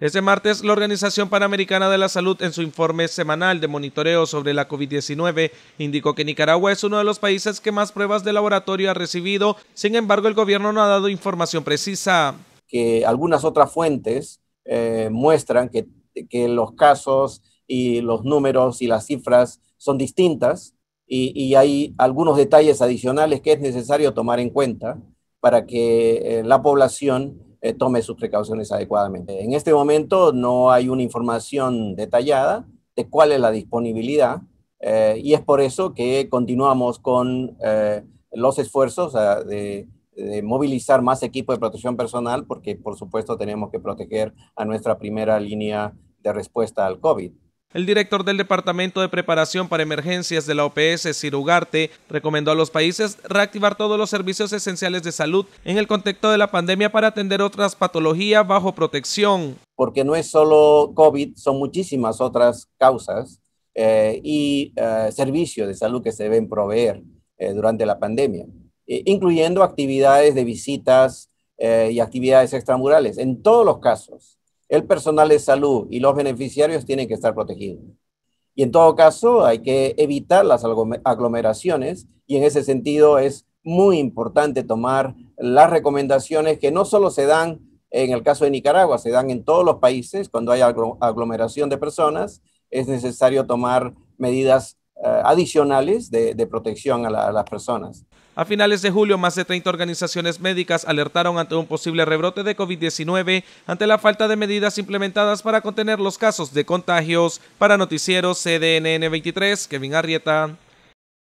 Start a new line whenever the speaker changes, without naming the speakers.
Este martes, la Organización Panamericana de la Salud, en su informe semanal de monitoreo sobre la COVID-19, indicó que Nicaragua es uno de los países que más pruebas de laboratorio ha recibido, sin
embargo, el gobierno no ha dado información precisa. Que algunas otras fuentes eh, muestran que, los casos y los números y las cifras son distintas y, hay algunos detalles adicionales que es necesario tomar en cuenta para que eh, la población eh, tome sus precauciones adecuadamente. En este momento no hay una información detallada de cuál es la disponibilidad eh, y es por eso que continuamos con eh, los esfuerzos de, de, movilizar más equipo de protección personal porque por supuesto tenemos que proteger a nuestra primera línea de respuesta al COVID.
El director del Departamento de Preparación para Emergencias de la OPS, Ciro Ugarte, recomendó a los países reactivar todos los servicios esenciales de salud en el contexto de la pandemia para atender otras patologías bajo protección.
Porque no es solo COVID, son muchísimas otras causas eh, y eh, servicios de salud que se deben proveer eh, durante la pandemia, incluyendo actividades de visitas y actividades extramurales. En todos los casos, el personal de salud y los beneficiarios tienen que estar protegidos. Y en todo caso, hay que evitar las aglomeraciones y en ese sentido es muy importante tomar las recomendaciones que no solo se dan en el caso de Nicaragua, se dan en todos los países cuando hay aglomeración de personas, es necesario tomar medidas eh, adicionales de, protección a, las personas.
A finales de julio, más de 30 organizaciones médicas alertaron ante un posible rebrote de COVID-19 ante la falta de medidas implementadas para contener los casos de contagios. Para noticiero CDNN 23, Kevin Arrieta.